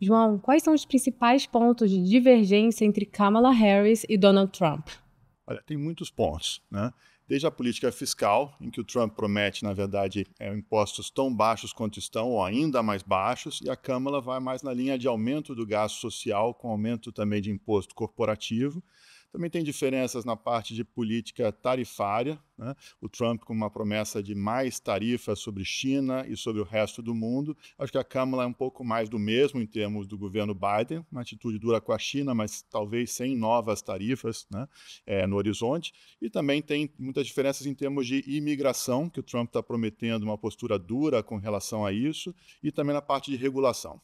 João, quais são os principais pontos de divergência entre Kamala Harris e Donald Trump? Olha, tem muitos pontos, né? Desde a política fiscal, em que o Trump promete, na verdade, é, impostos tão baixos quanto estão, ou ainda mais baixos, e a Câmara vai mais na linha de aumento do gasto social, com aumento também de imposto corporativo. Também tem diferenças na parte de política tarifária, né? o Trump com uma promessa de mais tarifas sobre China e sobre o resto do mundo. Acho que a Câmara é um pouco mais do mesmo em termos do governo Biden, uma atitude dura com a China, mas talvez sem novas tarifas né? é, no horizonte. E também tem muitas diferenças em termos de imigração, que o Trump está prometendo uma postura dura com relação a isso, e também na parte de regulação.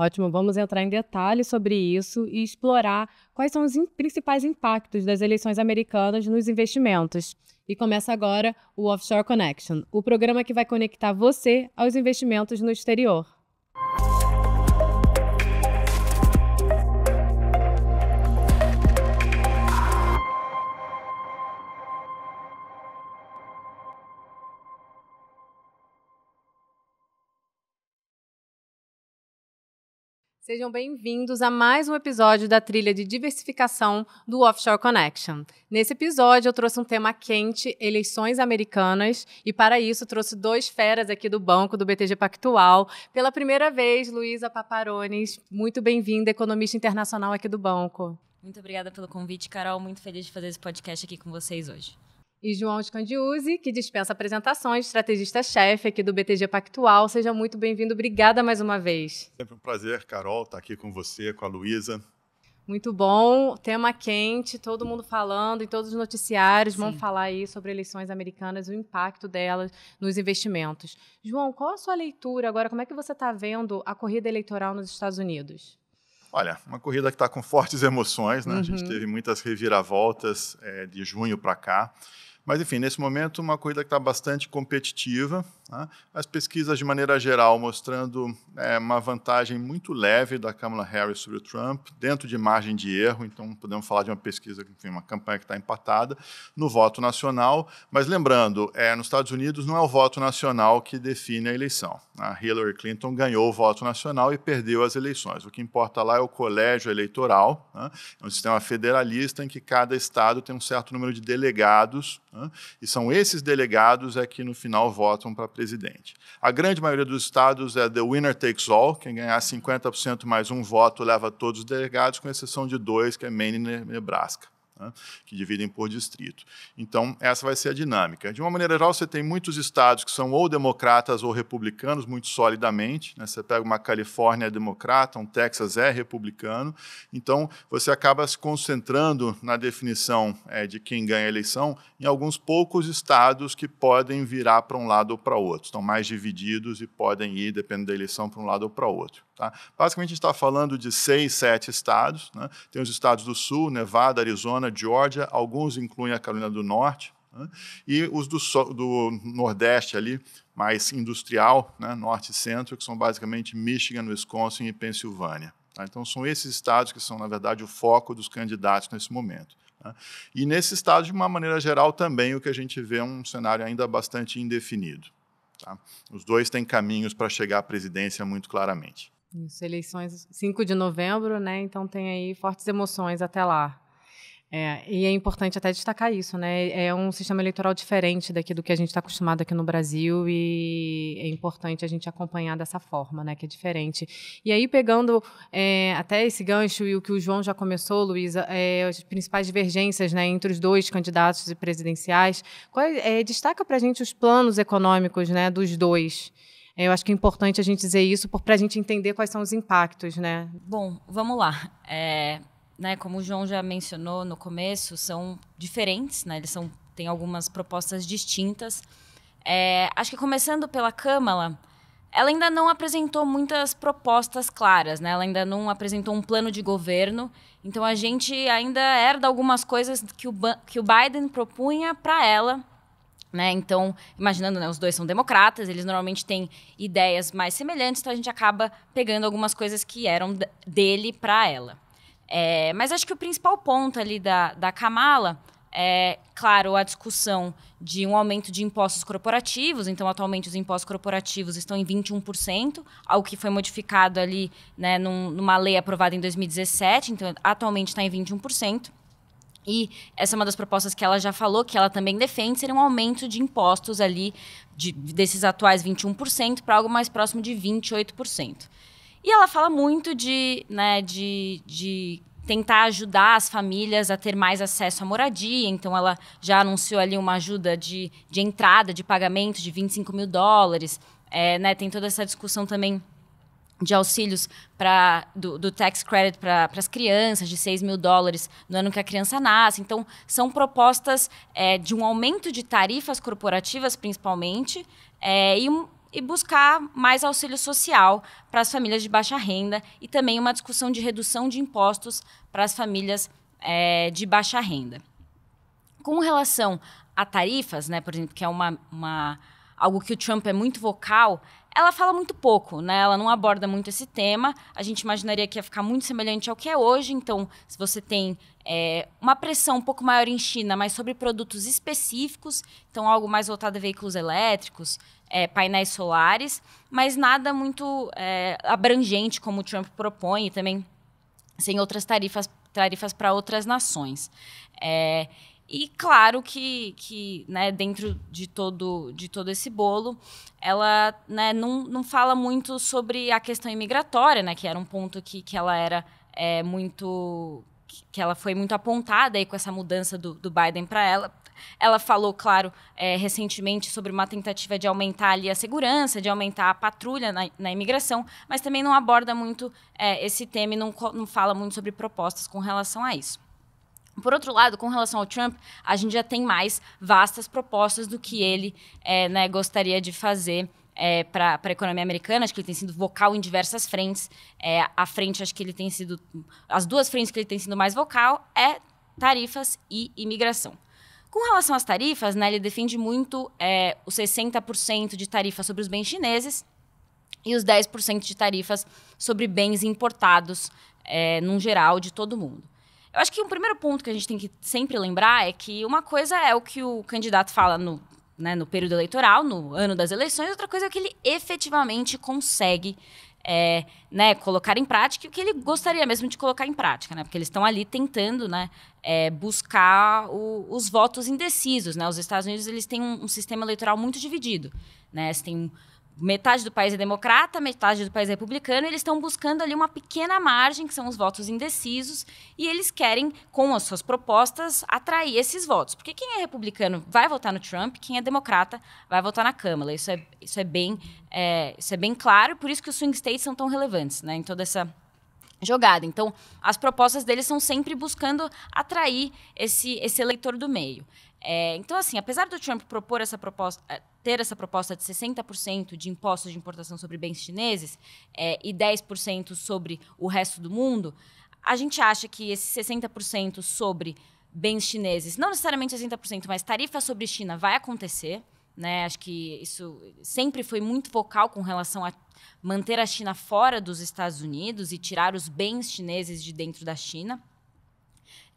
Ótimo, vamos entrar em detalhes sobre isso e explorar quais são os principais impactos das eleições americanas nos investimentos. E começa agora o Offshore Connection, o programa que vai conectar você aos investimentos no exterior. Sejam bem-vindos a mais um episódio da trilha de diversificação do Offshore Connection. Nesse episódio, eu trouxe um tema quente, eleições americanas, e para isso trouxe dois feras aqui do banco do BTG Pactual. Pela primeira vez, Luísa Paparones, muito bem-vinda, economista internacional aqui do banco. Muito obrigada pelo convite, Carol. Muito feliz de fazer esse podcast aqui com vocês hoje e João Scandiuzzi, que dispensa apresentações, estrategista-chefe aqui do BTG Pactual. Seja muito bem-vindo, obrigada mais uma vez. Sempre um prazer, Carol, estar aqui com você, com a Luísa. Muito bom, tema quente, todo mundo falando em todos os noticiários, Sim. vão falar aí sobre eleições americanas, o impacto delas nos investimentos. João, qual a sua leitura agora? Como é que você está vendo a corrida eleitoral nos Estados Unidos? Olha, uma corrida que está com fortes emoções, né? Uhum. A gente uhum. teve muitas reviravoltas é, de junho para cá. Mas, enfim, nesse momento, uma corrida que está bastante competitiva. Né? As pesquisas, de maneira geral, mostrando é, uma vantagem muito leve da Kamala Harris sobre o Trump, dentro de margem de erro. Então, podemos falar de uma pesquisa, enfim, uma campanha que está empatada no voto nacional. Mas, lembrando, é, nos Estados Unidos não é o voto nacional que define a eleição. A Hillary Clinton ganhou o voto nacional e perdeu as eleições. O que importa lá é o colégio eleitoral, né? é um sistema federalista em que cada estado tem um certo número de delegados né? E são esses delegados é que no final votam para presidente. A grande maioria dos estados é the winner takes all, quem ganhar 50% mais um voto leva todos os delegados, com exceção de dois, que é Maine e Nebraska né, que dividem por distrito. Então, essa vai ser a dinâmica. De uma maneira geral, você tem muitos estados que são ou democratas ou republicanos, muito solidamente. Né, você pega uma Califórnia é democrata, um Texas é republicano. Então, você acaba se concentrando na definição é, de quem ganha a eleição em alguns poucos estados que podem virar para um lado ou para outro, estão mais divididos e podem ir, dependendo da eleição, para um lado ou para outro. Tá? Basicamente, a gente está falando de seis, sete estados. Né? Tem os estados do Sul, Nevada, Arizona, Georgia, alguns incluem a Carolina do Norte, né? e os do, do, Nordeste ali, mais industrial, né? Norte e Centro, que são basicamente Michigan, Wisconsin e Pensilvânia. Tá? Então, são esses estados que são, na verdade, o foco dos candidatos nesse momento. Tá? E nesse estado, de uma maneira geral, também o que a gente vê é um cenário ainda bastante indefinido. Tá? Os dois têm caminhos para chegar à presidência muito claramente. Isso, eleições 5 de novembro, né? Então tem aí fortes emoções até lá. É, e é importante até destacar isso, né? É um sistema eleitoral diferente daqui do que a gente está acostumado aqui no Brasil e é importante a gente acompanhar dessa forma, né? Que é diferente. E aí, pegando é, até esse gancho e o que o João já começou, Luísa, é, as principais divergências né, entre os dois candidatos presidenciais, qual, é, é, destaca para a gente os planos econômicos né, dos dois. Eu acho que é importante a gente dizer isso para a gente entender quais são os impactos, né? Bom, vamos lá. É, né, como o João já mencionou no começo, são diferentes, né? Eles são, têm algumas propostas distintas. É, acho que começando pela Câmara, ela ainda não apresentou muitas propostas claras, né? Ela ainda não apresentou um plano de governo. Então a gente ainda herda algumas coisas que o, que o Biden propunha para ela né? Então, imaginando, né, os dois são democratas, eles normalmente têm ideias mais semelhantes, então a gente acaba pegando algumas coisas que eram dele para ela. É, mas acho que o principal ponto ali da, da Kamala é, claro, a discussão de um aumento de impostos corporativos. Então, atualmente, os impostos corporativos estão em 21%, algo que foi modificado ali né, num, numa lei aprovada em 2017. Então, atualmente está em 21%. E essa é uma das propostas que ela já falou, que ela também defende, seria um aumento de impostos ali, de, desses atuais 21%, para algo mais próximo de 28%. E ela fala muito de, né, de, de tentar ajudar as famílias a ter mais acesso à moradia. Então, ela já anunciou ali uma ajuda de, de entrada, de pagamento de 25 mil dólares. É, né, tem toda essa discussão também de auxílios para do, do tax credit para as crianças, de 6 mil dólares no ano que a criança nasce. Então, são propostas é, de um aumento de tarifas corporativas, principalmente, é, e, e buscar mais auxílio social para as famílias de baixa renda e também uma discussão de redução de impostos para as famílias é, de baixa renda. Com relação a tarifas, né, por exemplo, que é uma, uma algo que o Trump é muito vocal, ela fala muito pouco, né? Ela não aborda muito esse tema. A gente imaginaria que ia ficar muito semelhante ao que é hoje. Então, se você tem é, uma pressão um pouco maior em China, mas sobre produtos específicos, então algo mais voltado a veículos elétricos, é, painéis solares, mas nada muito é, abrangente como o Trump propõe e também sem outras tarifas tarifas para outras nações. É, e claro que, que né, dentro de todo, de todo esse bolo, ela né, não, não fala muito sobre a questão imigratória, né, que era um ponto que, que ela era é, muito. que ela foi muito apontada aí com essa mudança do, do Biden para ela. Ela falou, claro, é, recentemente sobre uma tentativa de aumentar ali a segurança, de aumentar a patrulha na, na imigração, mas também não aborda muito é, esse tema e não, não fala muito sobre propostas com relação a isso. Por outro lado, com relação ao Trump, a gente já tem mais vastas propostas do que ele é, né, gostaria de fazer é, para a economia americana. Acho que ele tem sido vocal em diversas frentes. É, a frente, acho que ele tem sido. As duas frentes que ele tem sido mais vocal é tarifas e imigração. Com relação às tarifas, né, ele defende muito é, os 60% de tarifa sobre os bens chineses e os 10% de tarifas sobre bens importados, é, num geral, de todo mundo. Eu acho que um primeiro ponto que a gente tem que sempre lembrar é que uma coisa é o que o candidato fala no, né, no período eleitoral, no ano das eleições, outra coisa é o que ele efetivamente consegue é, né, colocar em prática e o que ele gostaria mesmo de colocar em prática, né? Porque eles estão ali tentando, né, é, buscar o, os votos indecisos, né? Os Estados Unidos eles têm um, um sistema eleitoral muito dividido, né? Você tem metade do país é democrata, metade do país é republicano, eles estão buscando ali uma pequena margem, que são os votos indecisos, e eles querem, com as suas propostas, atrair esses votos. Porque quem é republicano vai votar no Trump, quem é democrata vai votar na Câmara. Isso é, isso é, bem, é, isso é bem claro, por isso que os swing states são tão relevantes né, em toda essa jogada. Então, as propostas deles são sempre buscando atrair esse, esse eleitor do meio. É, então, assim, apesar do Trump propor essa proposta, é, ter essa proposta de 60% de impostos de importação sobre bens chineses é, e 10% sobre o resto do mundo, a gente acha que esse 60% sobre bens chineses, não necessariamente 60%, mas tarifa sobre China vai acontecer. Né? Acho que isso sempre foi muito vocal com relação a manter a China fora dos Estados Unidos e tirar os bens chineses de dentro da China.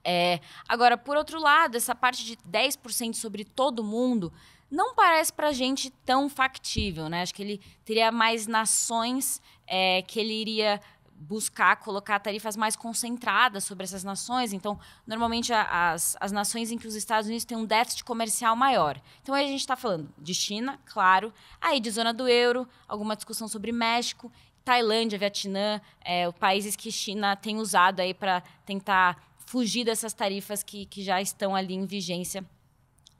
É, agora, por outro lado, essa parte de 10% sobre todo mundo não parece para a gente tão factível, né? Acho que ele teria mais nações é, que ele iria buscar colocar tarifas mais concentradas sobre essas nações. Então, normalmente, as, as nações em que os Estados Unidos têm um déficit comercial maior. Então, aí a gente está falando de China, claro, aí de zona do euro, alguma discussão sobre México, Tailândia, Vietnã, é, países que China tem usado aí para tentar fugir dessas tarifas que, que já estão ali em vigência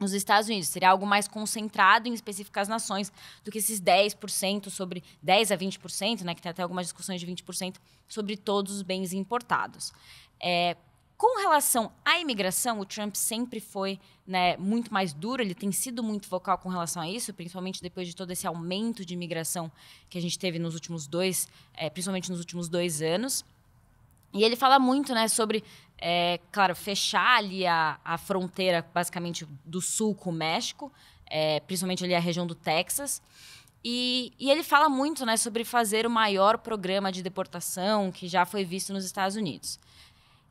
nos Estados Unidos. Seria algo mais concentrado em específicas nações do que esses 10% sobre 10 a 20%, né, que tem até algumas discussões de 20% sobre todos os bens importados. É, com relação à imigração, o Trump sempre foi né, muito mais duro, ele tem sido muito vocal com relação a isso, principalmente depois de todo esse aumento de imigração que a gente teve nos últimos dois, é, principalmente nos últimos dois anos. E ele fala muito né, sobre é, claro, fechar ali a, a fronteira, basicamente, do sul com o México, é, principalmente ali a região do Texas. E, e, ele fala muito né, sobre fazer o maior programa de deportação que já foi visto nos Estados Unidos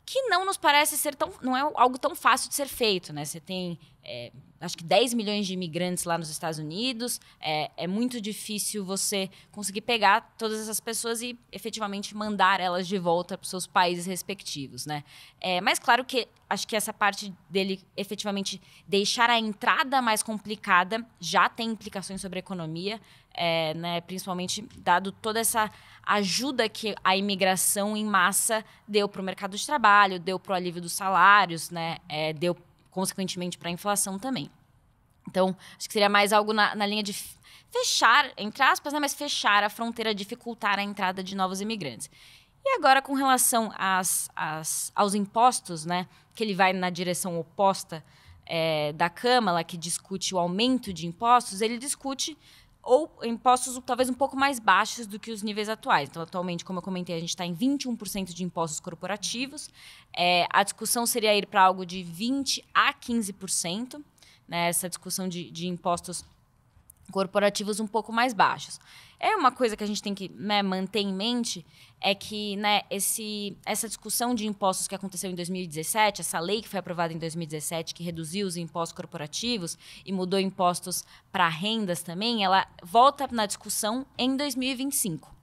que não nos parece ser tão. não é algo tão fácil de ser feito, né? Você tem. É, acho que 10 milhões de imigrantes lá nos Estados Unidos. É, é, muito difícil você conseguir pegar todas essas pessoas e efetivamente mandar elas de volta para os seus países respectivos, né? É, mas claro que acho que essa parte dele efetivamente deixar a entrada mais complicada já tem implicações sobre a economia é, né, principalmente dado toda essa ajuda que a imigração em massa deu para o mercado de trabalho, deu para o alívio dos salários, né, é, deu, consequentemente, para a inflação também. Então, acho que seria mais algo na, na linha de fechar, entre aspas, né, mas fechar a fronteira, dificultar a entrada de novos imigrantes. E agora, com relação às, às, aos impostos, né, que ele vai na direção oposta é, da Câmara, que discute o aumento de impostos, ele discute ou impostos talvez um pouco mais baixos do que os níveis atuais. Então, atualmente, como eu comentei, a gente está em 21% de impostos corporativos. É, a discussão seria ir para algo de 20% a 15%, né, essa discussão de, de impostos corporativos um pouco mais baixos. É uma coisa que a gente tem que né, manter em mente é que né, esse, essa discussão de impostos que aconteceu em 2017, essa lei que foi aprovada em 2017, que reduziu os impostos corporativos e mudou impostos para rendas também, ela volta na discussão em 2025.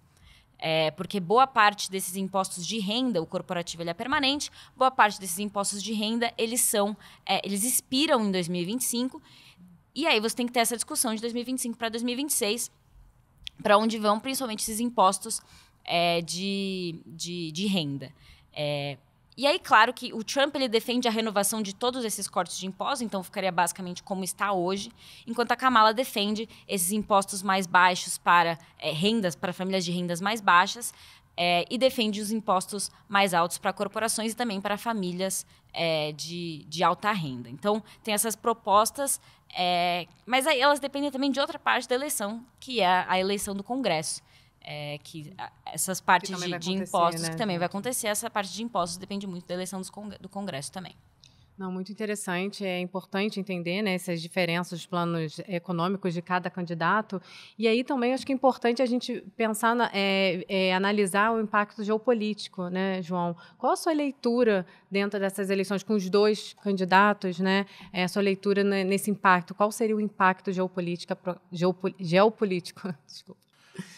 É, porque boa parte desses impostos de renda, o corporativo ele é permanente, boa parte desses impostos de renda eles são, é, eles expiram em 2025. E aí você tem que ter essa discussão de 2025 para 2026 para onde vão principalmente esses impostos é, de, de, de, renda. É, e aí, claro que o Trump ele defende a renovação de todos esses cortes de impostos, então ficaria basicamente como está hoje, enquanto a Kamala defende esses impostos mais baixos para é, rendas, para famílias de rendas mais baixas, é, e defende os impostos mais altos para corporações e também para famílias é, de, de alta renda. Então, tem essas propostas, é, mas aí elas dependem também de outra parte da eleição, que é a eleição do Congresso. É, que essas partes que de, de, impostos, né? que também vai acontecer, essa parte de impostos depende muito da eleição do Congresso também. Não, muito interessante. É importante entender né, essas diferenças dos planos econômicos de cada candidato. E aí também acho que é importante a gente pensar, na, é, é, analisar o impacto geopolítico, né, João? Qual a sua leitura dentro dessas eleições com os dois candidatos, né? É, a sua leitura nesse impacto? Qual seria o impacto geopolítica, geopolítico? Desculpa.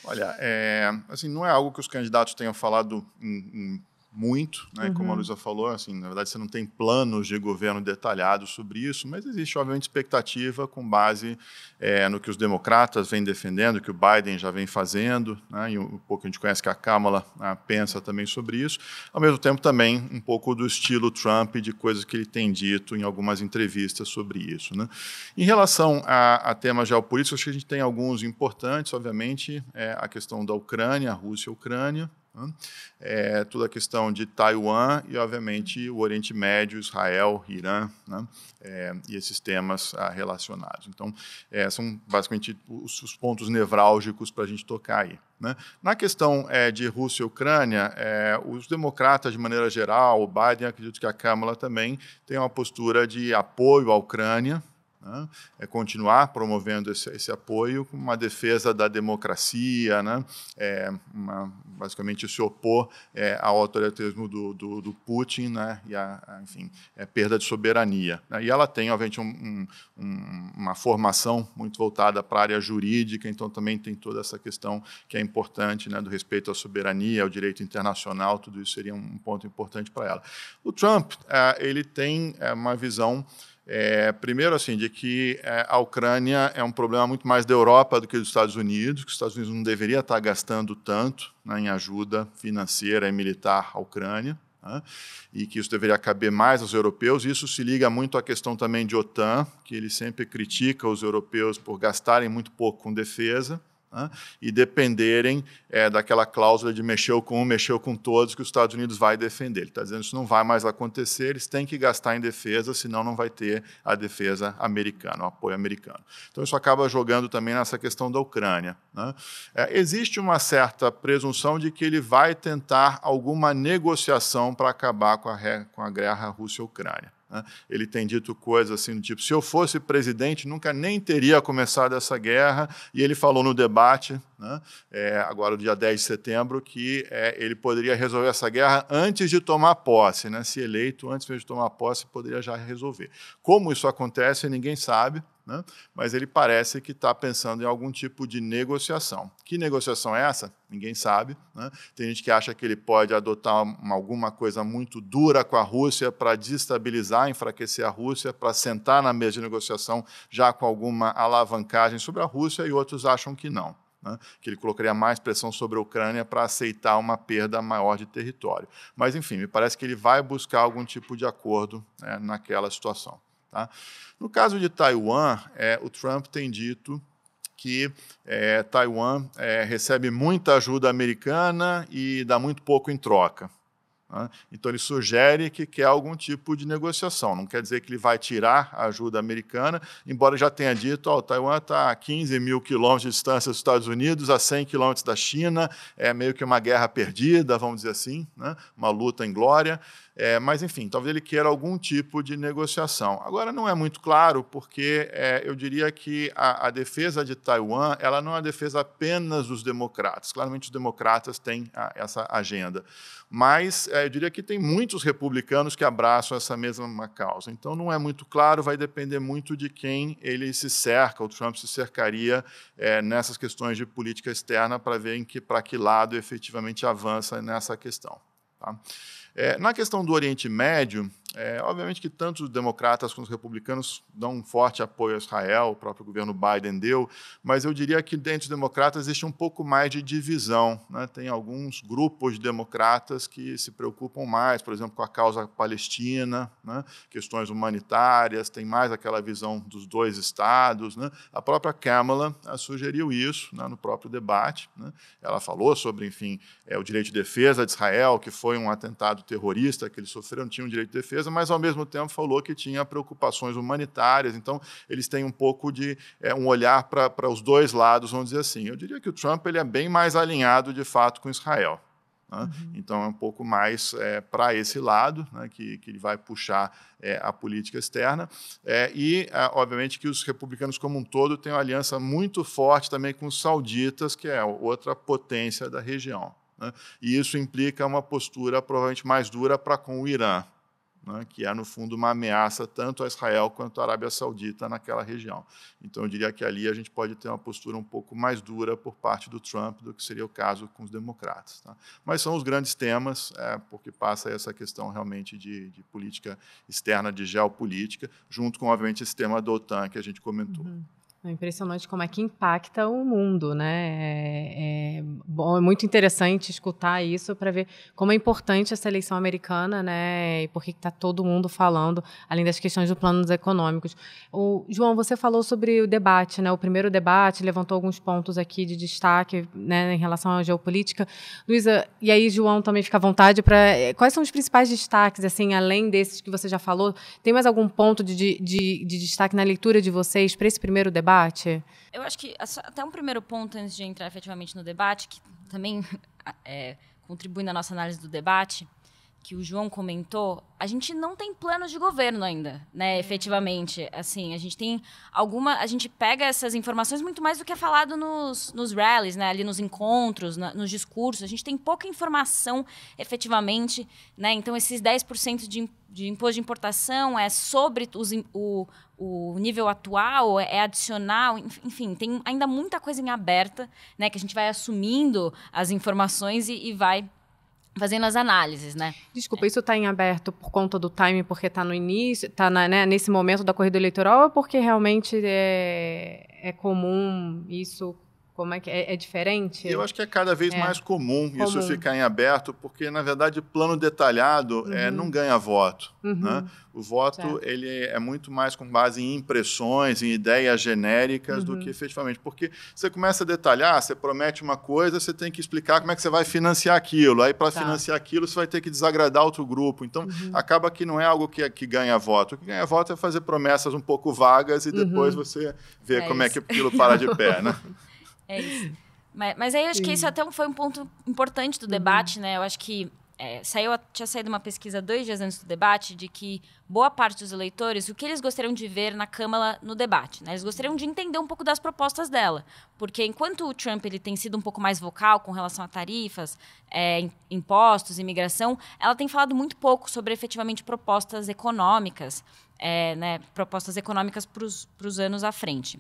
Olha, é, assim, não é algo que os candidatos tenham falado em, em muito, né? Uhum. Como a uhum. Luísa falou, assim, na verdade você não tem planos de governo detalhados sobre isso, mas existe obviamente expectativa com base é, no que os democratas vêm defendendo, que o Biden já vem fazendo, né? E um pouco a gente conhece que a Câmara né, pensa também sobre isso. Ao mesmo tempo também um pouco do estilo Trump de coisas que ele tem dito em algumas entrevistas sobre isso, né? Em relação a, a temas geopolíticos, acho que a gente tem alguns importantes, obviamente, é a questão da Ucrânia, a Rússia, a Ucrânia. Hum? É, toda a questão de Taiwan e, obviamente, o Oriente Médio, Israel, Irã né? é, e esses temas ah, relacionados. Então, é, são basicamente os, os pontos nevrálgicos para a gente tocar aí. Né? Na questão é, de Rússia e Ucrânia, é, os democratas, de maneira geral, o Biden, acredito que a Câmara também, tem uma postura de apoio à Ucrânia, né? É continuar promovendo esse, esse apoio com uma defesa da democracia, né? é uma, basicamente se opor é, ao autoritarismo do, do, do Putin né? e a, a enfim, é, perda de soberania. Né? E ela tem, obviamente, um, um, uma formação muito voltada para a área jurídica, então também tem toda essa questão que é importante né? do respeito à soberania, ao direito internacional, tudo isso seria um ponto importante para ela. O Trump, é, ele tem é, uma visão é, primeiro, assim, de que é, a Ucrânia é um problema muito mais da Europa do que dos Estados Unidos, que os Estados Unidos não deveria estar gastando tanto né, em ajuda financeira e militar à Ucrânia, né, e que isso deveria caber mais aos europeus. Isso se liga muito à questão também de OTAN, que ele sempre critica os europeus por gastarem muito pouco com defesa né? e dependerem é, daquela cláusula de mexeu com um, mexeu com todos, que os Estados Unidos vai defender. Ele está dizendo que isso não vai mais acontecer, eles têm que gastar em defesa, senão não vai ter a defesa americana, o apoio americano. Então isso acaba jogando também nessa questão da Ucrânia. Né? É, existe uma certa presunção de que ele vai tentar alguma negociação para acabar com a, com a guerra Rússia-Ucrânia. Né? Ele tem dito coisas assim do tipo: se eu fosse presidente, nunca nem teria começado essa guerra. E ele falou no debate né? é, agora o dia 10 de setembro, que é, ele poderia resolver essa guerra antes de tomar posse. Né? Se eleito, antes mesmo de tomar posse, poderia já resolver. Como isso acontece, ninguém sabe, né? mas ele parece que está pensando em algum tipo de negociação. Que negociação é essa? Ninguém sabe. Né? Tem gente que acha que ele pode adotar uma, alguma coisa muito dura com a Rússia para destabilizar, enfraquecer a Rússia, para sentar na mesa de negociação já com alguma alavancagem sobre a Rússia, e outros acham que não né, que ele colocaria mais pressão sobre a Ucrânia para aceitar uma perda maior de território. Mas, enfim, me parece que ele vai buscar algum tipo de acordo né, naquela situação. Tá? No caso de Taiwan, é, o Trump tem dito que é, Taiwan é, recebe muita ajuda americana e dá muito pouco em troca. Né? Então, ele sugere que quer algum tipo de negociação. Não quer dizer que ele vai tirar a ajuda americana, embora já tenha dito: oh, Taiwan está a 15 mil quilômetros de distância dos Estados Unidos, a 100 quilômetros da China, é meio que uma guerra perdida, vamos dizer assim, né? uma luta em glória. É, mas, enfim, talvez ele queira algum tipo de negociação. Agora, não é muito claro, porque é, eu diria que a, a, defesa de Taiwan ela não é a defesa apenas dos democratas. Claramente, os democratas têm a, essa agenda. Mas é, eu diria que tem muitos republicanos que abraçam essa mesma causa. Então, não é muito claro, vai depender muito de quem ele se cerca, o Trump se cercaria é, nessas questões de política externa para ver para que lado efetivamente avança nessa questão. Tá? É, na questão do Oriente Médio, é, obviamente que tanto os democratas quanto os republicanos dão um forte apoio a Israel, o próprio governo Biden deu, mas eu diria que dentro dos democratas existe um pouco mais de divisão. Né? Tem alguns grupos de democratas que se preocupam mais, por exemplo, com a causa palestina, né? questões humanitárias, tem mais aquela visão dos dois estados. Né? A própria Kamala sugeriu isso né, no próprio debate. Né? Ela falou sobre, enfim, é, o direito de defesa de Israel, que foi um atentado terrorista que eles sofreram, tinham um direito de defesa defesa, mas ao mesmo tempo falou que tinha preocupações humanitárias. Então, eles têm um pouco de é, um olhar para os dois lados, vamos dizer assim. Eu diria que o Trump ele é bem mais alinhado, de fato, com Israel. Né? Uhum. Então, é um pouco mais é, eh, para esse lado né, que, que ele vai puxar é, a política externa. É, e, obviamente, que os republicanos, como um todo, têm uma aliança muito forte também com os sauditas, que é outra potência da região. Né? E isso implica uma postura provavelmente mais dura para com o Irã né, que é, no fundo, uma ameaça tanto a Israel quanto à Arábia Saudita naquela região. Então, eu diria que ali a gente pode ter uma postura um pouco mais dura por parte do Trump do que seria o caso com os democratas. Tá? Mas são os grandes temas, é, porque passa essa questão realmente de, de, política externa, de geopolítica, junto com, obviamente, esse tema da OTAN que a gente comentou. Uhum. É impressionante como é que impacta o mundo, né? É, é, bom, é muito interessante escutar isso para ver como é importante essa eleição americana, né? E por que está todo mundo falando, além das questões dos planos econômicos. O, João, você falou sobre o debate, né? O primeiro debate levantou alguns pontos aqui de destaque, né? Em relação à geopolítica. Luísa, e aí, João, também fica à vontade para. É, quais são os principais destaques, assim, além desses que você já falou? Tem mais algum ponto de, de, de destaque na leitura de vocês para esse primeiro debate? debate? Eu acho que até um primeiro ponto antes de entrar efetivamente no debate, que também é, contribui na nossa análise do debate, que o João comentou, a gente não tem planos de governo ainda, né? Uhum. Efetivamente, assim, a gente tem alguma, a gente pega essas informações muito mais do que é falado nos, nos rallies, né? Ali nos encontros, na, nos discursos, a gente tem pouca informação, efetivamente, né? Então esses 10% de, de imposto de importação é sobre os, o, o nível atual, é, é adicional, enfim, tem ainda muita coisa em aberta, né? Que a gente vai assumindo as informações e, e vai fazendo as análises, né? Desculpa, é. isso está em aberto por conta do time, porque está no início, está né, nesse momento da corrida eleitoral, ou porque realmente é, é comum isso como é que é, é diferente? Eu acho que é cada vez é. mais comum, comum, isso ficar em aberto, porque na verdade plano detalhado é, uhum. é, não ganha voto. Uhum. Né? O voto certo. ele é muito mais com base em impressões, em ideias genéricas uhum. do que efetivamente, porque você começa a detalhar, você promete uma coisa, você tem que explicar como é que você vai financiar aquilo. Aí para tá. financiar aquilo você vai ter que desagradar outro grupo. Então uhum. acaba que não é algo que, é, que ganha voto. O que ganha voto é fazer promessas um pouco vagas e depois uhum. você vê é como é isso. é que aquilo para de pé, né? É isso. Mas, mas aí eu acho Sim. que isso até foi um ponto importante do uhum. debate, né? Eu acho que é, saiu, tinha saído uma pesquisa dois dias antes do debate de que boa parte dos eleitores, o que eles gostariam de ver na Câmara no debate, né? Eles gostariam de entender um pouco das propostas dela. Porque enquanto o Trump ele tem sido um pouco mais vocal com relação a tarifas, é, impostos, imigração, ela tem falado muito pouco sobre efetivamente propostas econômicas, é, né? propostas econômicas para os anos à frente.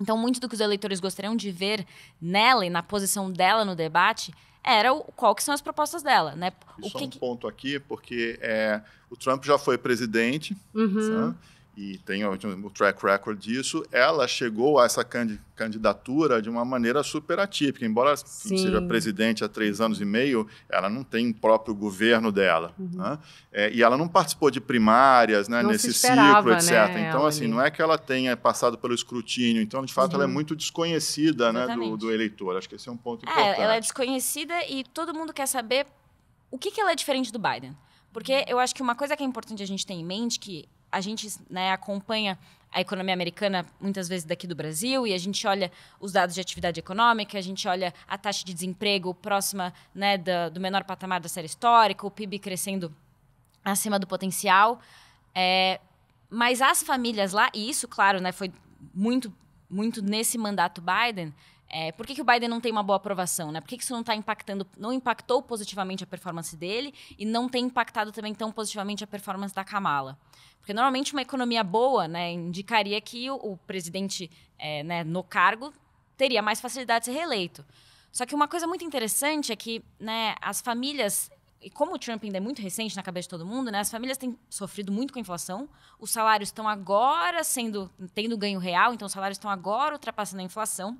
Então, muito do que os eleitores gostariam de ver nela e na posição dela no debate era o, qual que são as propostas dela, né? O Só que... um ponto aqui, porque é, o Trump já foi presidente, uhum. Né? e tem o, o track record disso, ela chegou a essa candidatura de uma maneira super atípica. Embora Sim. seja presidente há três anos e meio, ela não tem próprio governo dela. Uhum. Né? É, e ela não participou de primárias né, nesse esperava, ciclo, né, etc. então, assim, ali. não é que ela tenha passado pelo escrutínio. Então, de fato, uhum. ela é uhum. muito desconhecida né, do, do, eleitor. Acho que esse é um ponto é, importante. Ela é desconhecida e todo mundo quer saber o que, que ela é diferente do Biden. Porque eu acho que uma coisa que é importante a gente ter em mente que a gente né, acompanha a economia americana muitas vezes daqui do Brasil e a gente olha os dados de atividade econômica, a gente olha a taxa de desemprego próxima né, do, do menor patamar da série histórica, o PIB crescendo acima do potencial. É, mas as famílias lá, e isso, claro, né, foi muito, muito nesse mandato Biden, é, por que, que o Biden não tem uma boa aprovação? Né? Por que, que isso não está impactando, não impactou positivamente a performance dele e não tem impactado também tão positivamente a performance da Kamala? Porque normalmente uma economia boa né, indicaria que o, o presidente é, né, no cargo teria mais facilidade de ser reeleito. Só que uma coisa muito interessante é que né, as famílias e como o Trump ainda é muito recente na cabeça de todo mundo, né? As famílias têm sofrido muito com a inflação. Os salários estão agora sendo tendo ganho real, então os salários estão agora ultrapassando a inflação.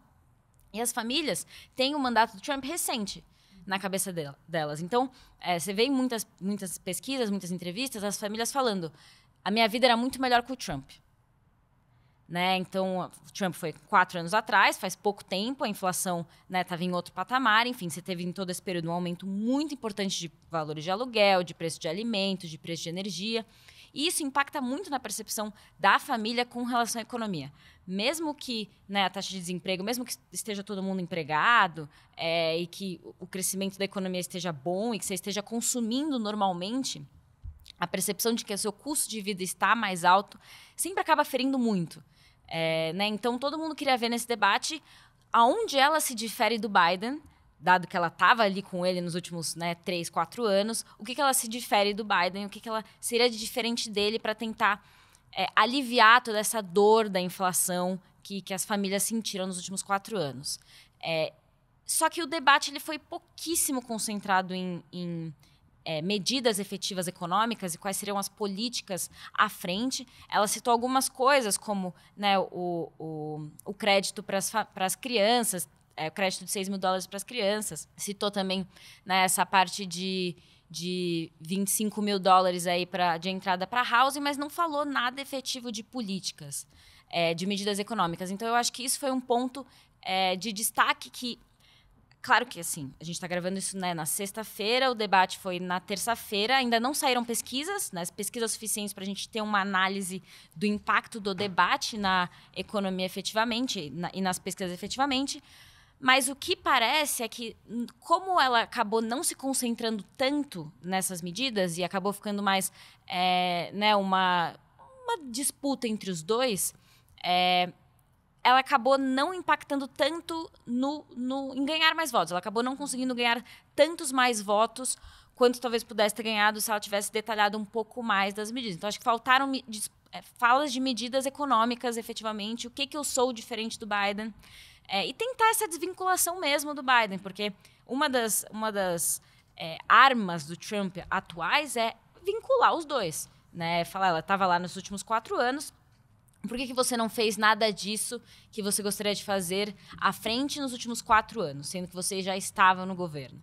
E as famílias têm o um mandato do Trump recente na cabeça delas. Então, é, você vê em muitas, muitas pesquisas, muitas entrevistas, as famílias falando: a minha vida era muito melhor com o Trump. Né? Então, o Trump foi quatro anos atrás, faz pouco tempo, a inflação estava né, em outro patamar. Enfim, você teve em todo esse período um aumento muito importante de valores de aluguel, de preço de alimentos, de preço de energia. E isso impacta muito na percepção da família com relação à economia. Mesmo que né, a taxa de desemprego, mesmo que esteja todo mundo empregado é, e que o crescimento da economia esteja bom e que você esteja consumindo normalmente, a percepção de que o seu custo de vida está mais alto sempre acaba ferindo muito. É, né? Então, todo mundo queria ver nesse debate aonde ela se difere do Biden dado que ela estava ali com ele nos últimos né, três, quatro anos, o que, que ela se difere do Biden, o que, que ela seria de diferente dele para tentar é, aliviar toda essa dor da inflação que, que as famílias sentiram nos últimos quatro anos. É, só que o debate ele foi pouquíssimo concentrado em, em é, medidas efetivas econômicas e quais seriam as políticas à frente. Ela citou algumas coisas, como né, o, o, o crédito para as crianças, é, crédito de 6 mil dólares para as crianças. Citou também né, essa parte de, de 25 mil dólares aí pra, de entrada para housing, mas não falou nada efetivo de políticas, é, de medidas econômicas. Então, eu acho que isso foi um ponto é, de destaque que Claro que assim, a gente está gravando isso né, na sexta-feira, o debate foi na terça-feira, ainda não saíram pesquisas, né, pesquisas suficientes para a gente ter uma análise do impacto do debate na economia efetivamente na, e nas pesquisas efetivamente. Mas o que parece é que, hum, como ela acabou não se concentrando tanto nessas medidas e acabou ficando mais é, né, uma, uma disputa entre os dois, é, ela acabou não impactando tanto no, no, em ganhar mais votos. Ela acabou não conseguindo ganhar tantos mais votos quanto talvez pudesse ter ganhado se ela tivesse detalhado um pouco mais das medidas. Então, acho que faltaram é, falas de medidas econômicas, efetivamente. O que, que eu sou diferente do Biden? É, e tentar essa desvinculação mesmo do Biden, porque uma das, uma das é, armas do Trump atuais é vincular os dois. Né? Falar, ela estava lá nos últimos quatro anos, por que, que, você não fez nada disso que você gostaria de fazer à frente nos últimos quatro anos, sendo que você já estava no governo?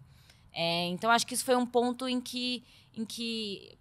É, então, acho que isso foi um ponto em que, em que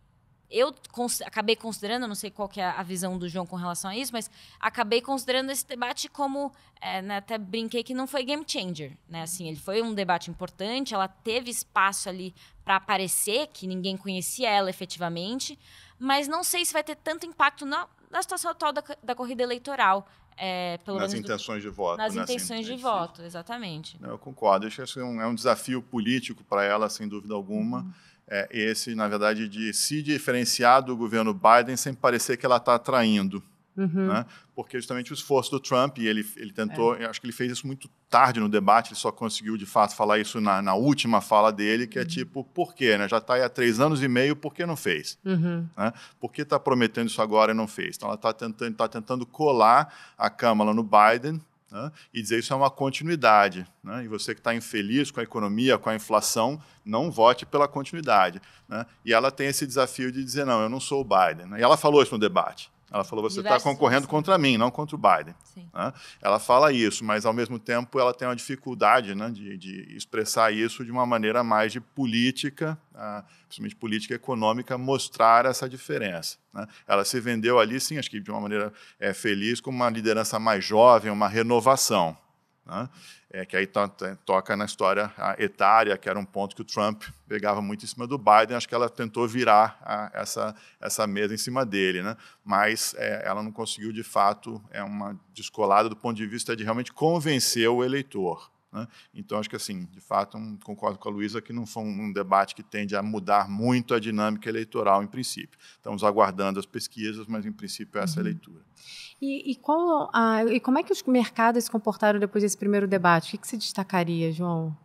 eu cons acabei considerando, não sei qual que é a visão do João com relação a isso, mas acabei considerando esse debate como, é, né, até brinquei que não foi game changer, né? Assim, ele foi um debate importante, ela teve espaço ali para aparecer, que ninguém conhecia ela efetivamente, mas não sei se vai ter tanto impacto na, na situação atual da, da corrida eleitoral. É, nas intenções do, de voto. Nas né? Assim, intenções assim, de voto, exatamente. Eu concordo. Acho que é um, é um desafio político para ela, sem dúvida alguma. Uhum é, esse, na verdade, de se diferenciar do governo Biden sem parecer que ela está traindo. Uhum. Né? Porque justamente o esforço do Trump, e ele, ele tentou, é. acho que ele fez isso muito tarde no debate, ele só conseguiu de fato falar isso na, na última fala dele, que é uhum. tipo, por quê? Né? Já está aí há três anos e meio, por que não fez? Uhum. Né? Por que está prometendo isso agora e não fez? Então ela está tentando, tá tentando colar a Câmara no Biden, né? e dizer isso é uma continuidade. Né? E você que está infeliz com a economia, com a inflação, não vote pela continuidade. Né? E ela tem esse desafio de dizer: não, eu não sou o Biden. Né, e ela falou isso no debate. Ela falou: você está concorrendo contra mim, não contra o Biden. Né? Ela fala isso, mas ao mesmo tempo ela tem uma dificuldade né, de, de, expressar isso de uma maneira mais de política, ah, principalmente política econômica, mostrar essa diferença. Né? Ela se vendeu ali, sim, acho que de uma maneira é, feliz, como uma liderança mais jovem, uma renovação. Né? É, que aí to, to, toca na história etária, que era um ponto que o Trump pegava muito em cima do Biden, acho que ela tentou virar a, essa, essa mesa em cima dele, né? mas é, ela não conseguiu, de fato, é uma descolada do ponto de vista de realmente convencer o eleitor. Né? Então, acho que, assim, de fato, um, concordo com a Luísa que não foi um debate que tende a mudar muito a dinâmica eleitoral, em princípio. Estamos aguardando as pesquisas, mas, em princípio, é essa a uhum. leitura. E, e, qual, e como é que os mercados se comportaram depois desse primeiro debate? O que, que se destacaria, João?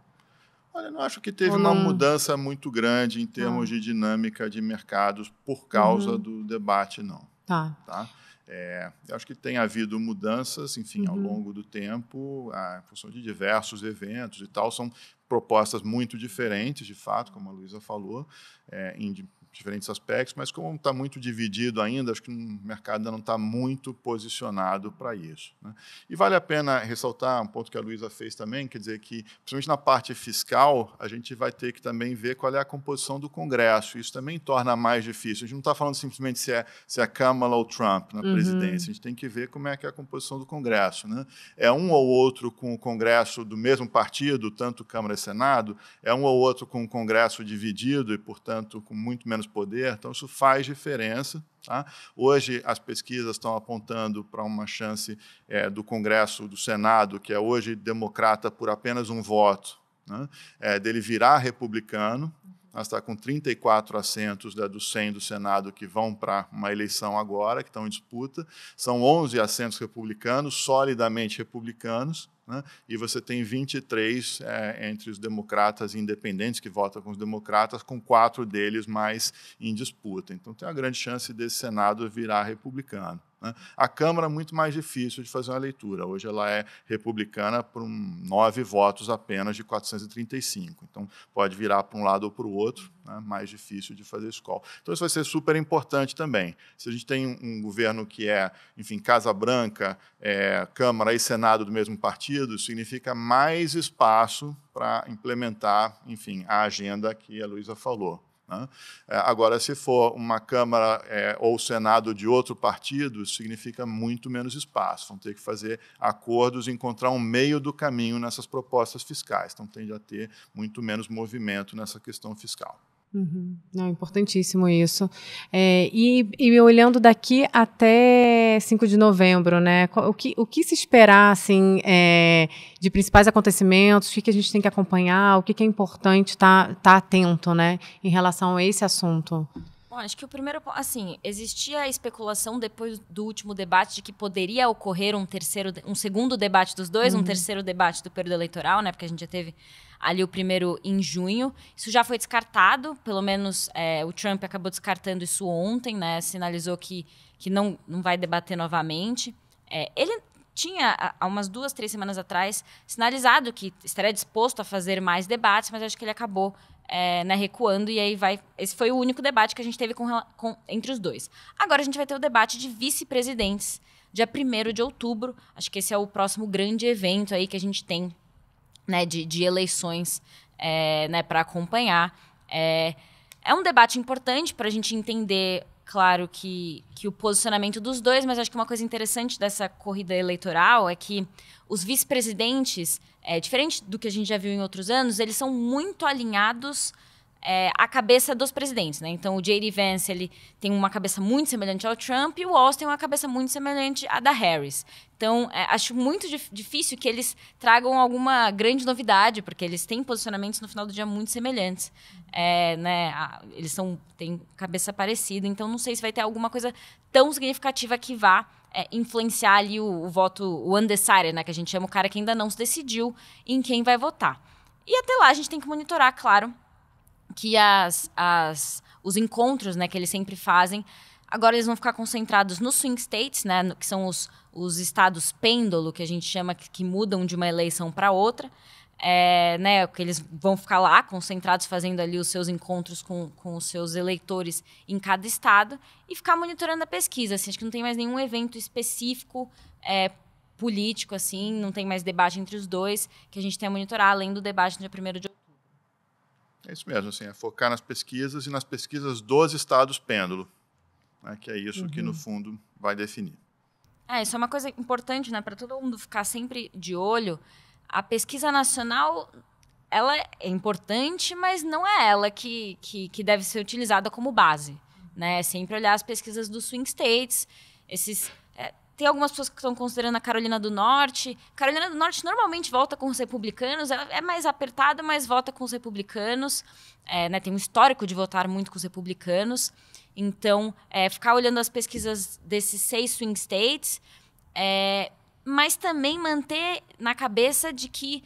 Olha, não acho que teve uma mudança muito grande em termos ah. de dinâmica de mercados por causa uhum. do debate, não. Tá. tá? É, eu acho que tem havido mudanças, enfim, uhum. ao longo do tempo, a, em função de diversos eventos e tal, são propostas muito diferentes, de fato, como a Luísa falou, é, em diferentes aspectos, mas como está muito dividido ainda, acho que o mercado ainda não está muito posicionado para isso. Né? E vale a pena ressaltar um ponto que a Luísa fez também, quer dizer que, principalmente na parte fiscal, a gente vai ter que também ver qual é a composição do Congresso. Isso também torna mais difícil. A gente não está falando simplesmente se é, se é Kamala ou Trump na uhum. presidência. A gente tem que ver como é que é a composição do Congresso. Né? É um ou outro com o Congresso do mesmo partido, tanto Câmara e Senado, é um ou outro com o Congresso dividido e, portanto, com muito menos menos poder, então isso faz diferença. Tá? Hoje, as pesquisas estão apontando para uma chance é, do Congresso, do Senado, que é hoje democrata por apenas um voto, né? é, dele virar republicano. Tá? está com 34 assentos da, né, dos 100 do Senado que vão para uma eleição agora, que estão em disputa. São 11 assentos republicanos, solidamente republicanos né? e você tem 23 é, entre os democratas independentes que votam com os democratas, com quatro deles mais em disputa. Então tem uma grande chance desse Senado virar republicano. Né? A Câmara é muito mais difícil de fazer uma leitura. Hoje ela é republicana por um, nove votos apenas de 435. Então pode virar para um lado ou para o outro, né? mais difícil de fazer escola. Então isso vai ser super importante também. Se a gente tem um governo que é, enfim, Casa Branca, é, Câmara e Senado do mesmo partido, significa mais espaço para implementar, enfim, a agenda que a Luísa falou. Né? É, agora, se for uma Câmara é, ou Senado de outro partido, isso significa muito menos espaço. Vão ter que fazer acordos e encontrar um meio do caminho nessas propostas fiscais. Então, tende a ter muito menos movimento nessa questão fiscal. Uhum. Não, importantíssimo isso. É, e, e, olhando daqui até 5 de novembro, né? O que, o que se esperar assim, é, de principais acontecimentos? O que, que, a gente tem que acompanhar? O que, que é importante estar tá, tá atento né, em relação a esse assunto? Bom, acho que o primeiro, assim, existia a especulação depois do último debate de que poderia ocorrer um terceiro, um segundo debate dos dois, uhum. um terceiro debate do período eleitoral, né? Porque a gente já teve ali o primeiro em junho. Isso já foi descartado, pelo menos é, o Trump acabou descartando isso ontem, né? Sinalizou que, que não, não vai debater novamente. É, ele tinha, há umas duas, três semanas atrás, sinalizado que estaria disposto a fazer mais debates, mas acho que ele acabou é, né, recuando, e aí vai. Esse foi o único debate que a gente teve com, com, entre os dois. Agora a gente vai ter o debate de vice-presidentes, dia 1 de outubro. Acho que esse é o próximo grande evento aí que a gente tem né, de, de eleições é, né, para acompanhar. É, é um debate importante para a gente entender, claro, que, que o posicionamento dos dois, mas acho que uma coisa interessante dessa corrida eleitoral é que os vice-presidentes, é, diferente do que a gente já viu em outros anos, eles são muito alinhados é, a cabeça dos presidentes, né? Então, o J.D. Vance, ele tem uma cabeça muito semelhante ao Trump e o Austin tem uma cabeça muito semelhante à da Harris. Então, é, acho muito dif difícil que eles tragam alguma grande novidade, porque eles têm posicionamentos no final do dia muito semelhantes, é, né? A, eles são, têm cabeça parecida, então não sei se vai ter alguma coisa tão significativa que vá é, influenciar ali o, o voto, o undecided, né? Que a gente chama o cara que ainda não se decidiu em quem vai votar. E até lá a gente tem que monitorar, claro, que as, as, os encontros né, que eles sempre fazem, agora eles vão ficar concentrados nos swing states, né, no, que são os, os estados pêndulo, que a gente chama que, que mudam de uma eleição para outra. É, né, que eles vão ficar lá concentrados fazendo ali os seus encontros com, com os seus eleitores em cada estado e ficar monitorando a pesquisa. Assim, acho que não tem mais nenhum evento específico é, político, assim, não tem mais debate entre os dois que a gente tenha a monitorar, além do debate no dia 1 de outubro. É isso mesmo, assim, é focar nas pesquisas e nas pesquisas dos estados pêndulo, né, que é isso uhum. que, no uhum. fundo, vai definir. É, isso é uma coisa importante, né, para todo mundo ficar sempre de olho. A pesquisa nacional, ela é importante, mas não é ela que, que, que deve ser utilizada como base, né? É sempre olhar as pesquisas dos swing states, esses tem algumas pessoas que estão considerando a Carolina do Norte. Carolina do Norte normalmente volta com os republicanos, ela é mais apertada, mas vota com os republicanos. É, né, tem um histórico de votar muito com os republicanos. Então, é, ficar olhando as pesquisas desses seis swing states, é, mas também manter na cabeça de que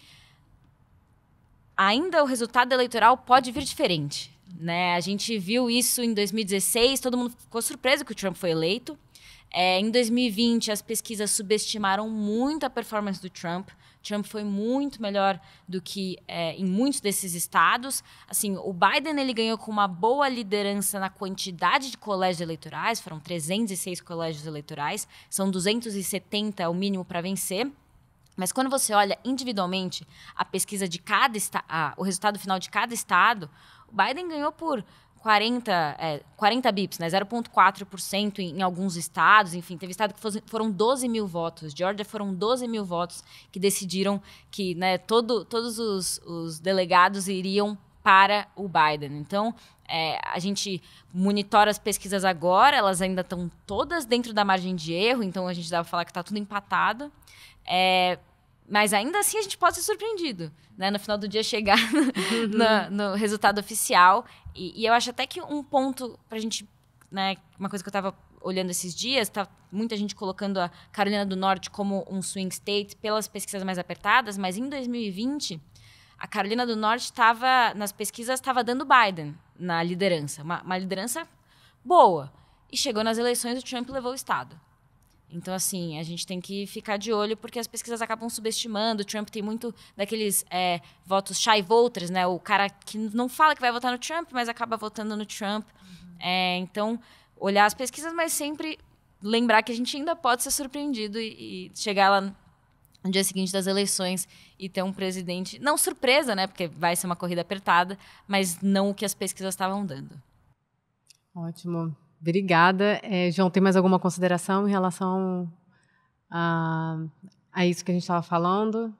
ainda o resultado eleitoral pode vir diferente. Né? A gente viu isso em 2016, todo mundo ficou surpreso que o Trump foi eleito. É, em 2020, as pesquisas subestimaram muito a performance do Trump. Trump foi muito melhor do que é, em muitos desses estados. Assim, o Biden ele ganhou com uma boa liderança na quantidade de colégios eleitorais, foram 306 colégios eleitorais, são 270 é o mínimo para vencer. Mas quando você olha individualmente a pesquisa de cada estado, o resultado final de cada estado, o Biden ganhou por 40, é, 40 bips, né? 0,4% em, em, alguns estados. Enfim, teve estado que fosse, foram 12 mil votos. Georgia foram 12 mil votos que decidiram que né, todo, todos os, os delegados iriam para o Biden. Então, é, a gente monitora as pesquisas agora, elas ainda estão todas dentro da margem de erro, então a gente dá para falar que está tudo empatado. É, mas ainda assim a gente pode ser surpreendido, né? No final do dia chegar no resultado oficial. E, e, eu acho até que um ponto pra gente, né? Uma coisa que eu tava olhando esses dias, tá muita gente colocando a Carolina do Norte como um swing state pelas pesquisas mais apertadas, mas em 2020 a Carolina do Norte estava nas pesquisas estava dando Biden na liderança, uma, uma liderança boa. E chegou nas eleições o Trump levou o estado. Então, assim, a gente tem que ficar de olho, porque as pesquisas acabam subestimando. O Trump tem muito daqueles é, votos shy voters, né? O cara que não fala que vai votar no Trump, mas acaba votando no Trump. Uhum. É, então, olhar as pesquisas, mas sempre lembrar que a gente ainda pode ser surpreendido e, e chegar lá no dia seguinte das eleições e ter um presidente. Não surpresa, né? Porque vai ser uma corrida apertada, mas não o que as pesquisas estavam dando. Ótimo. Obrigada. É, João, tem mais alguma consideração em relação a, a isso que a gente estava falando?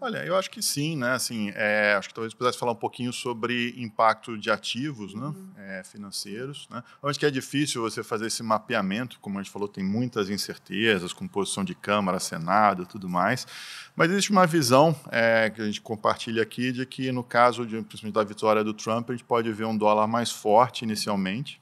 Olha, eu acho que sim, né? Assim, é, acho que talvez pudesse falar um pouquinho sobre impacto de ativos, né? Uhum. É, financeiros, né? Acho que é difícil você fazer esse mapeamento, como a gente falou, tem muitas incertezas, composição de Câmara, Senado, tudo mais. Mas existe uma visão é, que a gente compartilha aqui de que no caso de, principalmente da vitória do Trump, a gente pode ver um dólar mais forte inicialmente,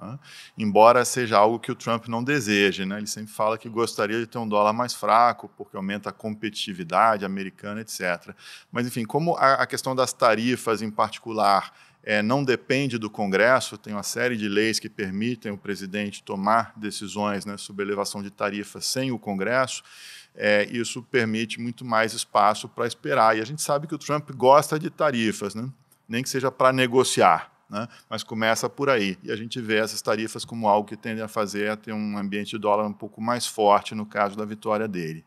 né? Embora seja algo que o Trump não deseje, né? ele sempre fala que gostaria de ter um dólar mais fraco, porque aumenta a competitividade americana, etc. Mas, enfim, como a, a questão das tarifas em particular é, não depende do Congresso, tem uma série de leis que permitem o presidente tomar decisões né, sobre elevação de tarifas sem o Congresso, é, isso permite muito mais espaço para esperar. E a gente sabe que o Trump gosta de tarifas, né? nem que seja para negociar né? mas começa por aí. E a gente vê essas tarifas como algo que tendem a fazer a ter um ambiente de dólar um pouco mais forte no caso da vitória dele.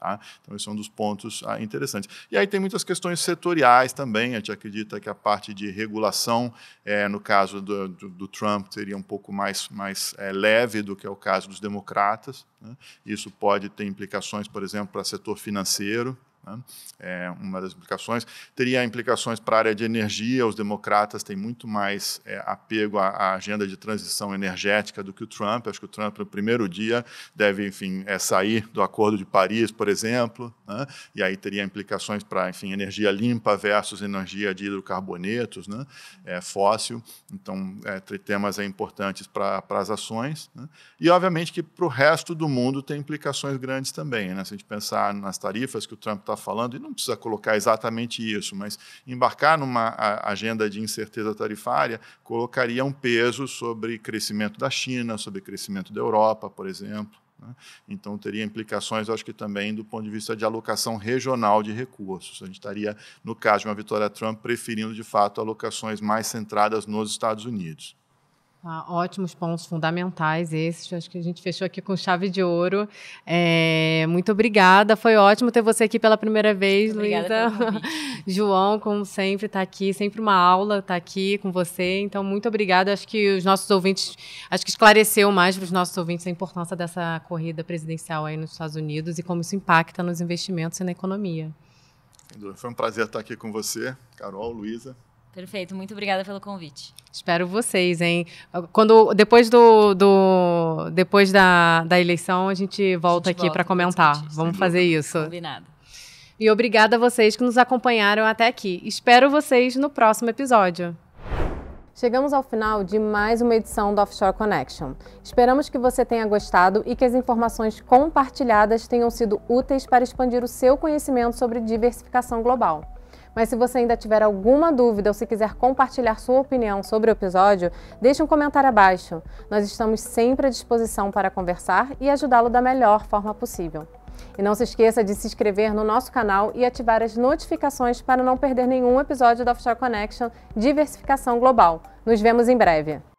Tá? Então, esse é um dos pontos ah, interessantes. E aí tem muitas questões setoriais também. A gente acredita que a parte de regulação, é, no caso do, do, do, Trump, seria um pouco mais, mais é, leve do que é o caso dos democratas. Né? Isso pode ter implicações, por exemplo, para o setor financeiro. Né? É uma das implicações. Teria implicações para a área de energia. Os democratas têm muito mais é, apego à, à, agenda de transição energética do que o Trump. Acho que o Trump, no primeiro dia, deve, enfim, é, sair do Acordo de Paris, por exemplo. Né? E aí teria implicações para, enfim, energia limpa versus energia de hidrocarbonetos, né? é, fóssil. Então, é, temas importantes para as ações. Né? E, obviamente, que para o resto do mundo tem implicações grandes também. Né? Se a gente pensar nas tarifas que o Trump está está falando, e não precisa colocar exatamente isso, mas embarcar numa agenda de incerteza tarifária colocaria um peso sobre crescimento da China, sobre crescimento da Europa, por exemplo. Né? Então, teria implicações, acho que também do ponto de vista de alocação regional de recursos. A gente estaria, no caso de uma vitória Trump, preferindo, de fato, alocações mais centradas nos Estados Unidos. Ah, ótimos pontos fundamentais esses. Acho que a gente fechou aqui com chave de ouro. É, muito obrigada. Foi ótimo ter você aqui pela primeira vez, Luísa. João, como sempre, está aqui. Sempre uma aula tá aqui com você. Então, muito obrigada. Acho que os nossos ouvintes, acho que esclareceu mais para os nossos ouvintes a importância dessa corrida presidencial aí nos Estados Unidos e como isso impacta nos investimentos e na economia. Foi um prazer estar aqui com você, Carol, Luísa. Perfeito, muito obrigada pelo convite. Espero vocês, hein? Quando depois do, do depois da, da eleição a gente volta a gente aqui para comentar. Discutir, Vamos fazer isso. Combinado. E obrigada a vocês que nos acompanharam até aqui. Espero vocês no próximo episódio. Chegamos ao final de mais uma edição do Offshore Connection. Esperamos que você tenha gostado e que as informações compartilhadas tenham sido úteis para expandir o seu conhecimento sobre diversificação global. Mas se você ainda tiver alguma dúvida ou se quiser compartilhar sua opinião sobre o episódio, deixe um comentário abaixo. Nós estamos sempre à disposição para conversar e ajudá-lo da melhor forma possível. E não se esqueça de se inscrever no nosso canal e ativar as notificações para não perder nenhum episódio da Offshore Connection Diversificação Global. Nos vemos em breve.